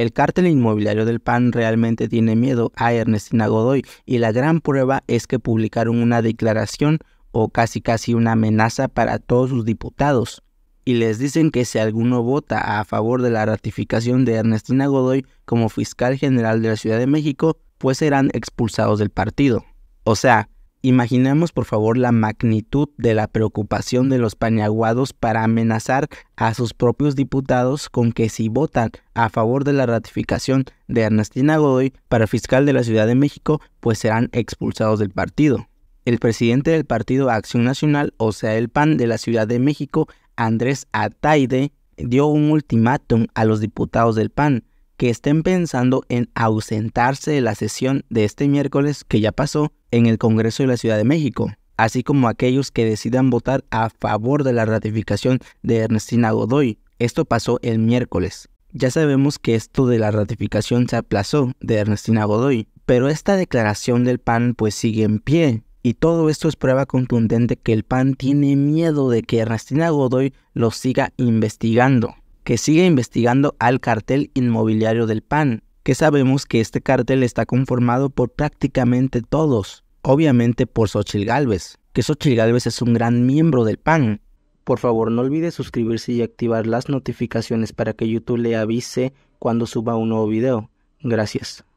El cártel inmobiliario del PAN realmente tiene miedo a Ernestina Godoy y la gran prueba es que publicaron una declaración o casi casi una amenaza para todos sus diputados. Y les dicen que si alguno vota a favor de la ratificación de Ernestina Godoy como fiscal general de la Ciudad de México, pues serán expulsados del partido. O sea, Imaginemos por favor la magnitud de la preocupación de los pañaguados para amenazar a sus propios diputados con que si votan a favor de la ratificación de Ernestina Godoy para fiscal de la Ciudad de México, pues serán expulsados del partido. El presidente del partido Acción Nacional, o sea el PAN de la Ciudad de México, Andrés Ataide, dio un ultimátum a los diputados del PAN que estén pensando en ausentarse de la sesión de este miércoles que ya pasó en el Congreso de la Ciudad de México, así como aquellos que decidan votar a favor de la ratificación de Ernestina Godoy. Esto pasó el miércoles. Ya sabemos que esto de la ratificación se aplazó de Ernestina Godoy, pero esta declaración del PAN pues sigue en pie. Y todo esto es prueba contundente que el PAN tiene miedo de que Ernestina Godoy lo siga investigando que sigue investigando al cartel inmobiliario del PAN, que sabemos que este cartel está conformado por prácticamente todos, obviamente por Xochil Gálvez, que Xochil Gálvez es un gran miembro del PAN. Por favor, no olvides suscribirse y activar las notificaciones para que YouTube le avise cuando suba un nuevo video. Gracias.